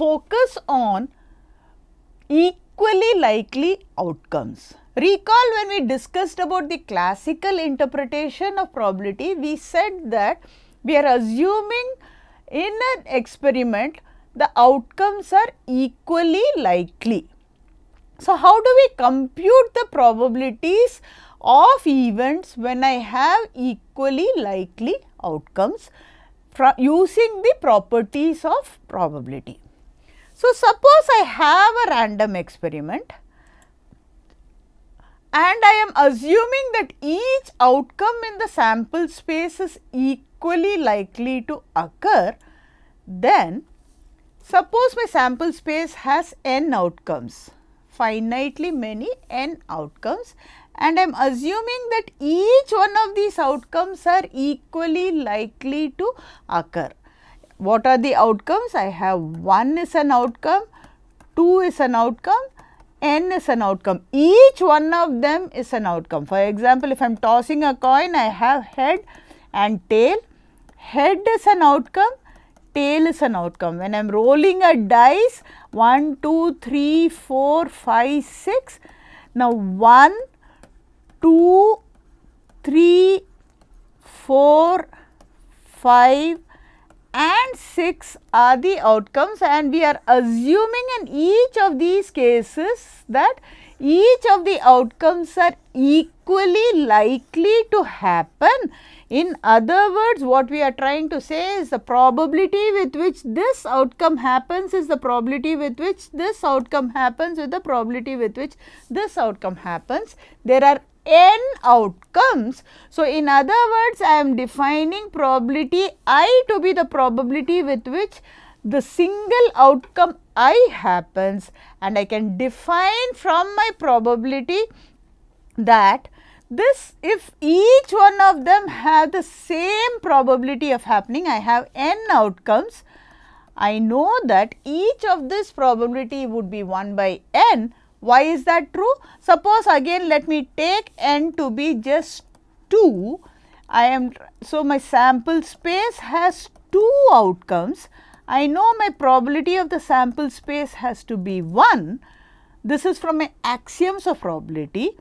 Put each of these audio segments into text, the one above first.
focus on equally likely outcomes. Recall when we discussed about the classical interpretation of probability, we said that we are assuming in an experiment the outcomes are equally likely. So, how do we compute the probabilities of events when I have equally likely outcomes using the properties of probability? So, suppose I have a random experiment and I am assuming that each outcome in the sample space is equally likely to occur, then suppose my sample space has n outcomes, finitely many n outcomes and I am assuming that each one of these outcomes are equally likely to occur what are the outcomes? I have 1 is an outcome, 2 is an outcome, n is an outcome. Each one of them is an outcome. For example, if I am tossing a coin, I have head and tail. Head is an outcome, tail is an outcome. When I am rolling a dice, 1, 2, 3, 4, 5, 6. Now, 1, 2, 3, 4, 5, and 6 are the outcomes and we are assuming in each of these cases that each of the outcomes are equally likely to happen. In other words, what we are trying to say is the probability with which this outcome happens is the probability with which this outcome happens with the probability with which this outcome happens. There are n outcomes. So, in other words, I am defining probability i to be the probability with which the single outcome i happens and I can define from my probability that this if each one of them have the same probability of happening, I have n outcomes, I know that each of this probability would be 1 by n why is that true? Suppose again let me take n to be just 2. I am so my sample space has two outcomes. I know my probability of the sample space has to be 1. This is from my axioms of probability.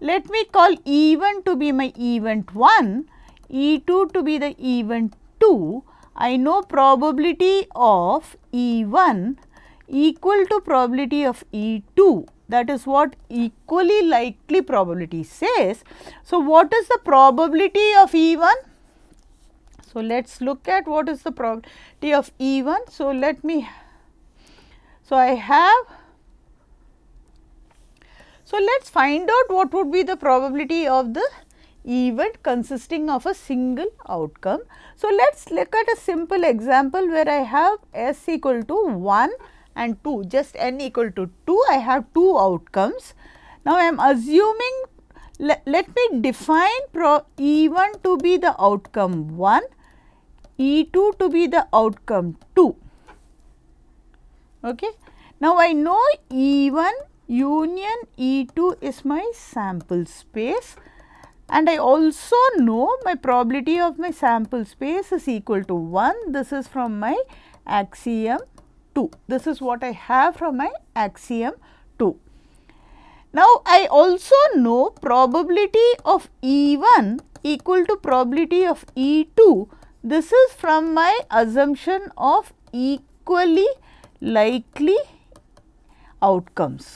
Let me call E1 to be my event 1, E2 to be the event 2. I know probability of E1 equal to probability of E2 that is what equally likely probability says. So, what is the probability of E1? So, let us look at what is the probability of E1. So, let me, so I have, so let us find out what would be the probability of the event consisting of a single outcome. So, let us look at a simple example where I have S equal to 1 and 2 just n equal to 2 I have 2 outcomes. Now, I am assuming let, let me define E1 to be the outcome 1, E2 to be the outcome 2. Okay. Now, I know E1 union E2 is my sample space and I also know my probability of my sample space is equal to 1. This is from my axiom 2. This is what I have from my axiom 2. Now, I also know probability of E1 equal to probability of E2. This is from my assumption of equally likely outcomes.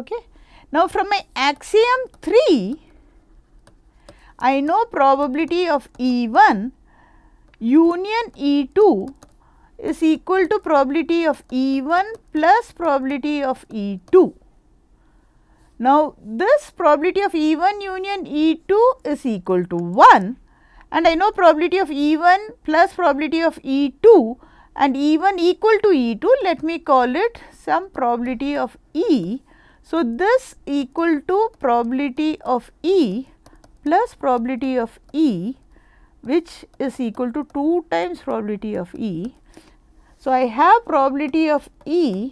Okay. Now, from my axiom 3, I know probability of E1 union E2 is equal to probability of E1 plus probability of E2. Now, this probability of E1 union E2 is equal to 1 and I know probability of E1 plus probability of E2 and E1 equal to E2 let me call it some probability of E. So, this equal to probability of E plus probability of E which is equal to 2 times probability of E so, I have probability of E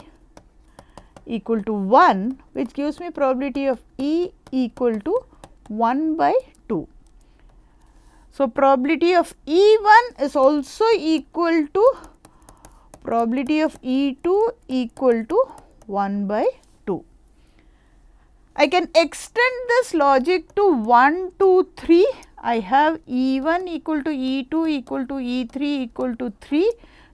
equal to 1 which gives me probability of E equal to 1 by 2. So, probability of E1 is also equal to probability of E2 equal to 1 by 2. I can extend this logic to 1, 2, 3. I have E1 equal to E2 equal to E3 equal to 3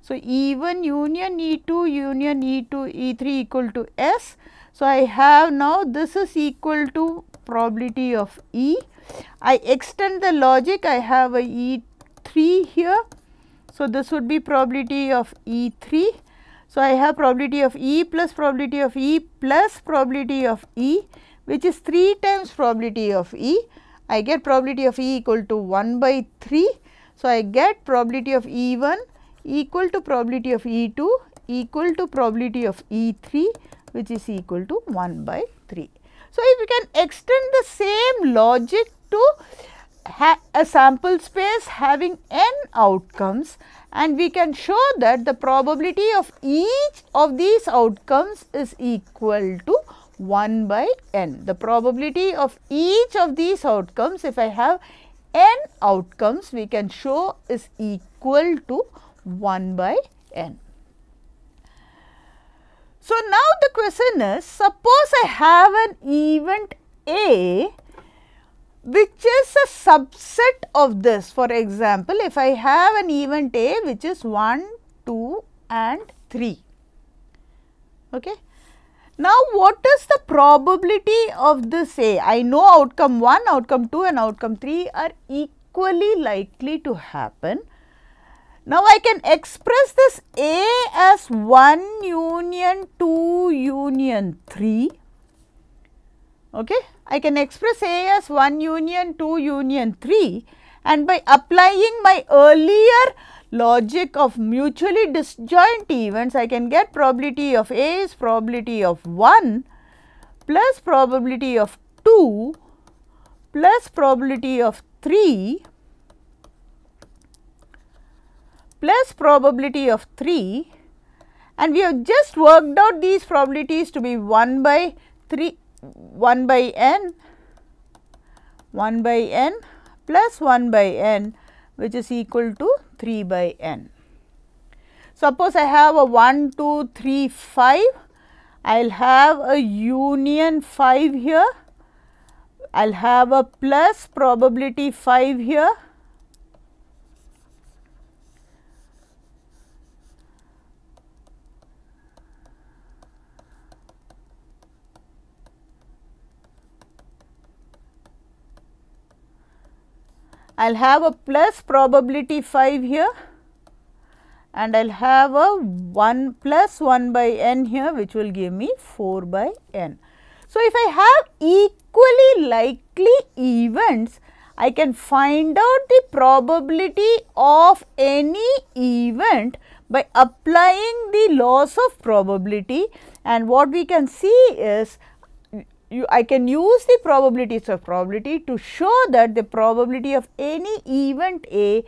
so, even union E2 union E2 E3 equal to S. So, I have now this is equal to probability of E. I extend the logic I have a E3 here. So, this would be probability of E3. So, I have probability of E plus probability of E plus probability of E which is 3 times probability of E. I get probability of E equal to 1 by 3. So, I get probability of E1 equal to probability of E2 equal to probability of E3 which is equal to 1 by 3. So, if we can extend the same logic to a sample space having n outcomes and we can show that the probability of each of these outcomes is equal to 1 by n. The probability of each of these outcomes if I have n outcomes we can show is equal to 1 by n. So, now the question is suppose I have an event A which is a subset of this. For example, if I have an event A which is 1, 2 and 3. Okay. Now, what is the probability of this A? I know outcome 1, outcome 2 and outcome 3 are equally likely to happen. Now, I can express this A as 1 union 2 union 3. Okay. I can express A as 1 union 2 union 3 and by applying my earlier logic of mutually disjoint events, I can get probability of A is probability of 1 plus probability of 2 plus probability of 3 plus probability of 3 and we have just worked out these probabilities to be 1 by 3 1 by n 1 by n plus 1 by n which is equal to 3 by n. Suppose I have a 1 2 3 5 I will have a union 5 here I will have a plus probability 5 here I will have a plus probability 5 here and I will have a 1 plus 1 by n here which will give me 4 by n. So, if I have equally likely events, I can find out the probability of any event by applying the laws of probability and what we can see is you, I can use the probabilities of probability to show that the probability of any event A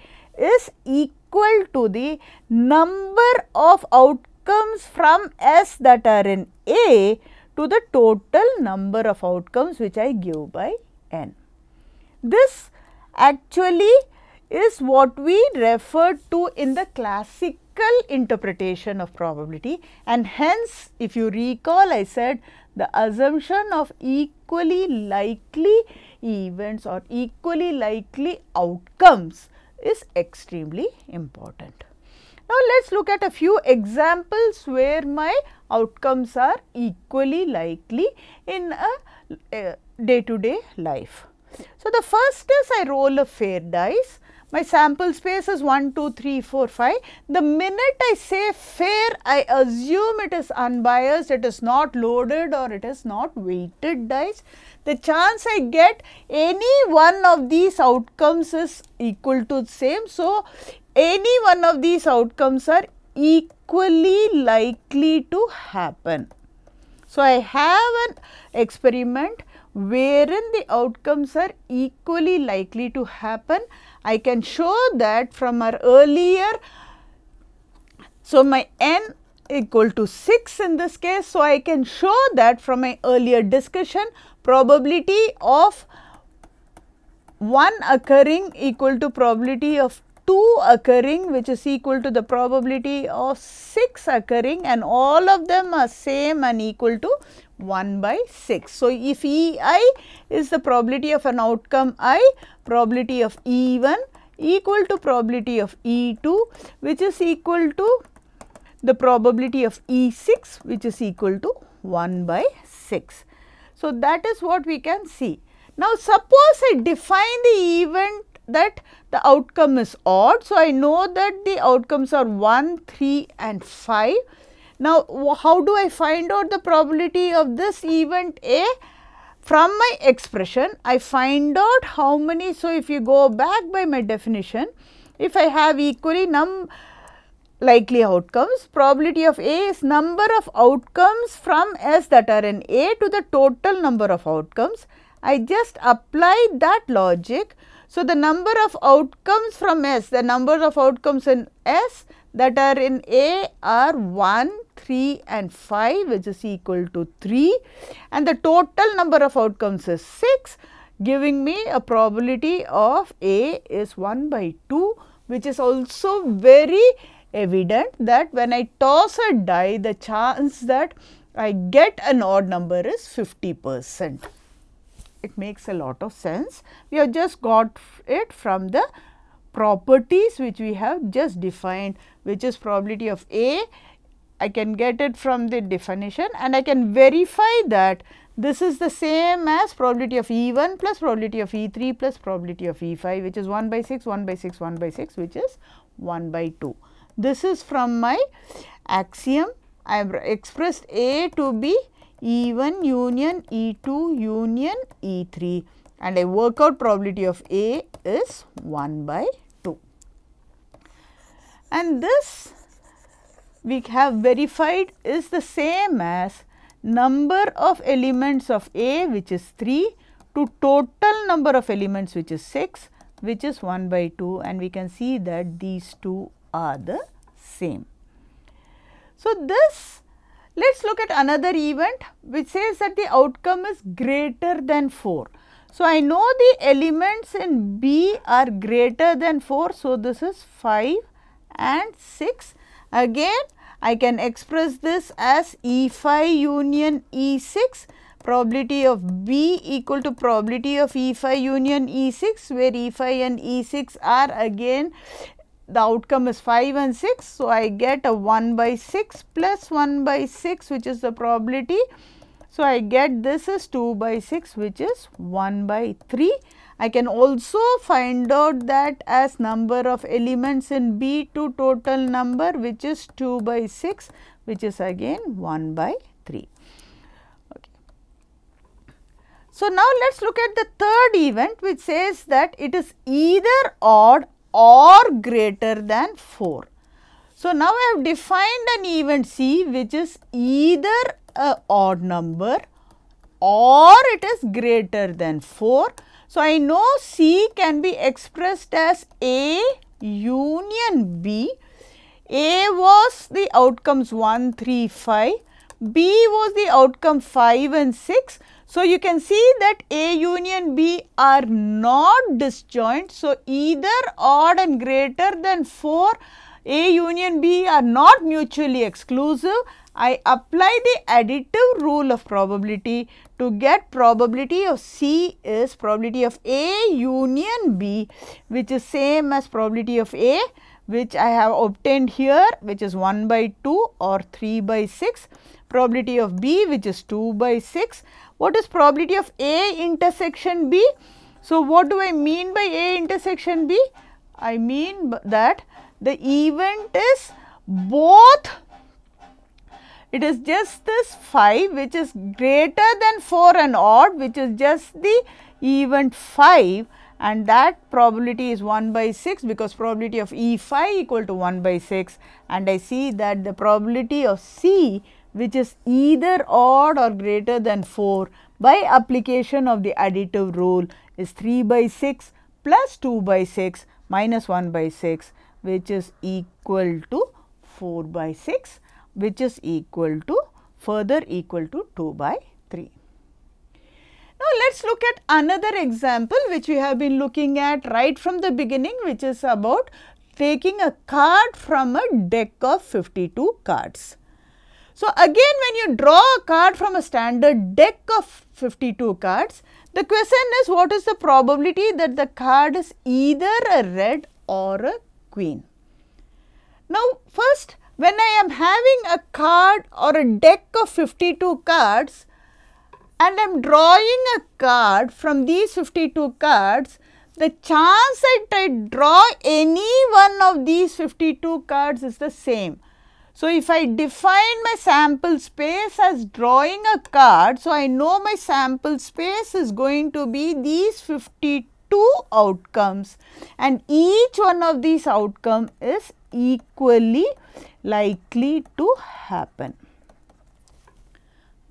is equal to the number of outcomes from S that are in A to the total number of outcomes which I give by n. This actually is what we refer to in the classic classical interpretation of probability and hence if you recall I said the assumption of equally likely events or equally likely outcomes is extremely important. Now, let us look at a few examples where my outcomes are equally likely in a day to day life. So, the first is I roll a fair dice my sample space is 1, 2, 3, 4, 5. The minute I say fair, I assume it is unbiased, it is not loaded or it is not weighted dice. The chance I get any one of these outcomes is equal to same. So, any one of these outcomes are equally likely to happen. So, I have an experiment wherein the outcomes are equally likely to happen I can show that from our earlier. So, my n equal to 6 in this case. So, I can show that from my earlier discussion probability of 1 occurring equal to probability of 2 occurring which is equal to the probability of 6 occurring and all of them are same and equal to 1 by 6. So, if E i is the probability of an outcome i, probability of E 1 equal to probability of E 2 which is equal to the probability of E 6 which is equal to 1 by 6. So, that is what we can see. Now, suppose I define the event that the outcome is odd. So, I know that the outcomes are 1, 3 and 5. Now, how do I find out the probability of this event A? From my expression, I find out how many. So, if you go back by my definition, if I have equally num likely outcomes, probability of A is number of outcomes from S that are in A to the total number of outcomes. I just apply that logic. So, the number of outcomes from S, the number of outcomes in S, that are in A are 1, 3 and 5 which is equal to 3 and the total number of outcomes is 6 giving me a probability of A is 1 by 2 which is also very evident that when I toss a die the chance that I get an odd number is 50 percent. It makes a lot of sense. We have just got it from the properties which we have just defined which is probability of A. I can get it from the definition and I can verify that this is the same as probability of E1 plus probability of E3 plus probability of E5 which is 1 by 6, 1 by 6, 1 by 6 which is 1 by 2. This is from my axiom I have expressed A to be E1 union E2 union E3 and I work out probability of A is 1 by and this we have verified is the same as number of elements of A which is 3 to total number of elements which is 6 which is 1 by 2 and we can see that these two are the same. So, this let us look at another event which says that the outcome is greater than 4. So, I know the elements in B are greater than 4. So, this is 5 and 6. Again, I can express this as E5 union E6 probability of B equal to probability of E5 union E6 where E5 and E6 are again the outcome is 5 and 6. So, I get a 1 by 6 plus 1 by 6 which is the probability so, I get this is 2 by 6 which is 1 by 3. I can also find out that as number of elements in B to total number which is 2 by 6 which is again 1 by 3. Okay. So, now let us look at the third event which says that it is either odd or greater than 4. So, now I have defined an event C which is either a odd number or it is greater than 4. So, I know C can be expressed as A union B. A was the outcomes 1, 3, 5. B was the outcome 5 and 6. So, you can see that A union B are not disjoint. So, either odd and greater than 4, A union B are not mutually exclusive I apply the additive rule of probability to get probability of C is probability of A union B which is same as probability of A which I have obtained here which is 1 by 2 or 3 by 6, probability of B which is 2 by 6. What is probability of A intersection B? So, what do I mean by A intersection B? I mean that the event is both it is just this 5 which is greater than 4 and odd which is just the event 5 and that probability is 1 by 6 because probability of E 5 equal to 1 by 6 and I see that the probability of C which is either odd or greater than 4 by application of the additive rule is 3 by 6 plus 2 by 6 minus 1 by 6 which is equal to 4 by 6 which is equal to further equal to 2 by 3. Now, let us look at another example which we have been looking at right from the beginning which is about taking a card from a deck of 52 cards. So, again when you draw a card from a standard deck of 52 cards, the question is what is the probability that the card is either a red or a queen. Now, first when I am having a card or a deck of 52 cards and I am drawing a card from these 52 cards, the chance that I draw any one of these 52 cards is the same. So, if I define my sample space as drawing a card, so I know my sample space is going to be these 52 outcomes and each one of these outcome is equally likely to happen.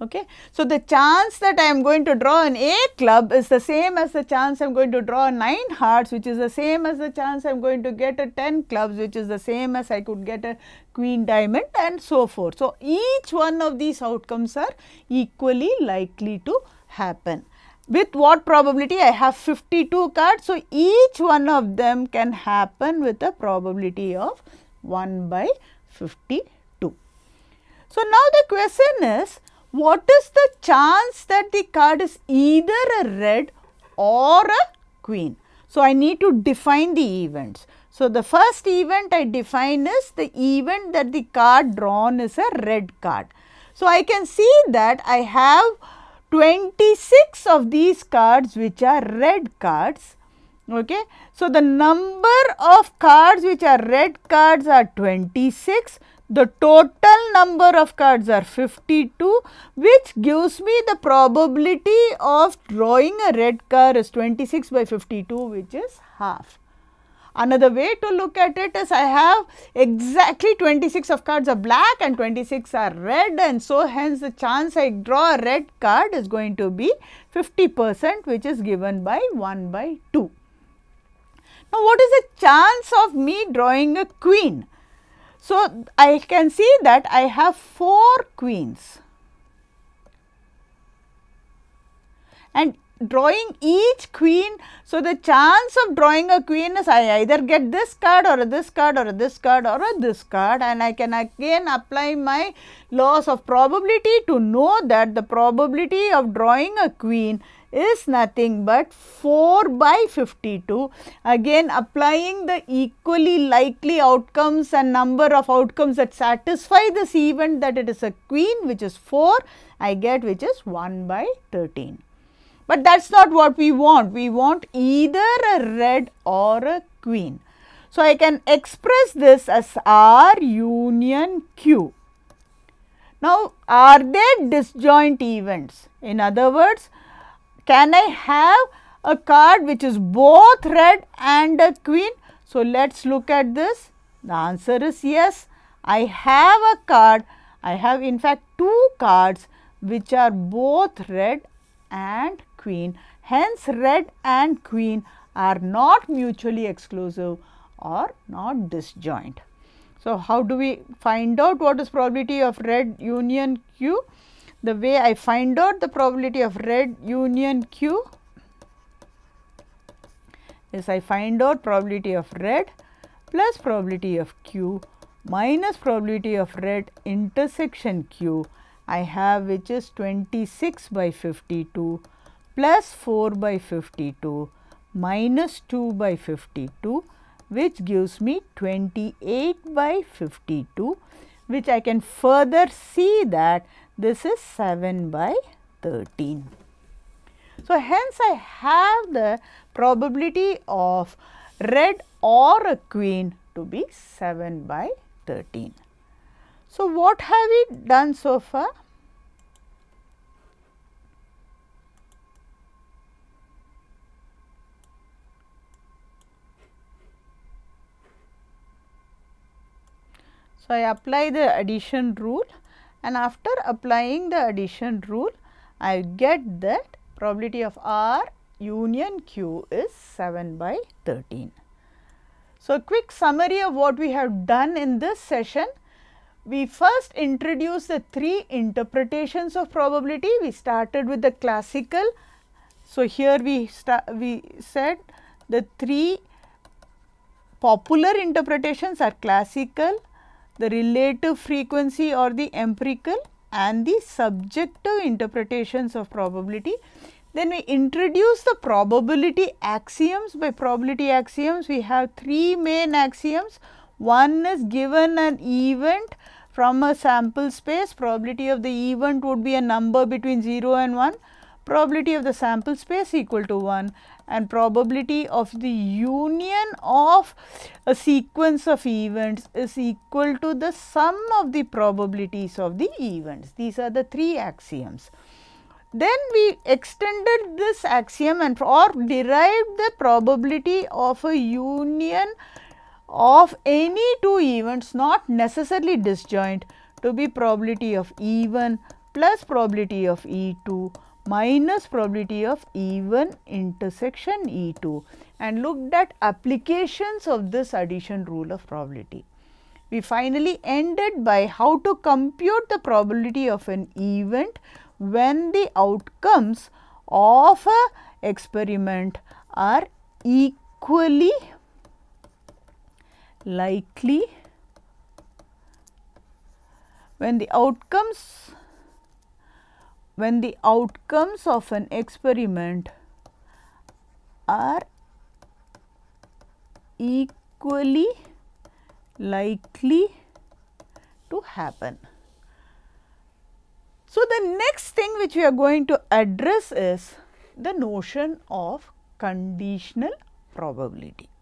Okay. So, the chance that I am going to draw an A club is the same as the chance I am going to draw 9 hearts which is the same as the chance I am going to get a 10 clubs which is the same as I could get a queen diamond and so forth. So, each one of these outcomes are equally likely to happen with what probability I have 52 cards. So, each one of them can happen with a probability of 1 by 52. So, now the question is what is the chance that the card is either a red or a queen? So, I need to define the events. So, the first event I define is the event that the card drawn is a red card. So, I can see that I have 26 of these cards which are red cards okay. So, the number of cards which are red cards are 26, the total number of cards are 52 which gives me the probability of drawing a red card is 26 by 52 which is half. Another way to look at it is I have exactly 26 of cards are black and 26 are red and so hence the chance I draw a red card is going to be 50 percent which is given by 1 by 2. Now, what is the chance of me drawing a queen? So, I can see that I have 4 queens and drawing each queen. So, the chance of drawing a queen is I either get this card or this card or this card or this card and I can again apply my laws of probability to know that the probability of drawing a queen is nothing but 4 by 52. Again applying the equally likely outcomes and number of outcomes that satisfy this event that it is a queen which is 4, I get which is 1 by 13. But that is not what we want. We want either a red or a queen. So, I can express this as R union Q. Now, are they disjoint events? In other words, can I have a card which is both red and a queen? So, let us look at this. The answer is yes. I have a card. I have in fact two cards which are both red and queen. Hence, red and queen are not mutually exclusive or not disjoint. So, how do we find out what is probability of red union Q? the way I find out the probability of red union Q is I find out probability of red plus probability of Q minus probability of red intersection Q I have which is 26 by 52 plus 4 by 52 minus 2 by 52 which gives me 28 by 52 which I can further see that this is 7 by 13. So, hence I have the probability of red or a queen to be 7 by 13. So, what have we done so far? So, I apply the addition rule and after applying the addition rule, I get that probability of R union Q is 7 by 13. So, quick summary of what we have done in this session. We first introduced the three interpretations of probability. We started with the classical. So, here we, we said the three popular interpretations are classical, the relative frequency or the empirical and the subjective interpretations of probability. Then we introduce the probability axioms. By probability axioms, we have three main axioms. One is given an event from a sample space, probability of the event would be a number between 0 and 1 probability of the sample space equal to 1 and probability of the union of a sequence of events is equal to the sum of the probabilities of the events. These are the three axioms. Then we extended this axiom and or derived the probability of a union of any two events not necessarily disjoint to be probability of E1 plus probability of E2 minus probability of E1 intersection E2 and looked at applications of this addition rule of probability. We finally ended by how to compute the probability of an event when the outcomes of a experiment are equally likely when the outcomes when the outcomes of an experiment are equally likely to happen. So, the next thing which we are going to address is the notion of conditional probability.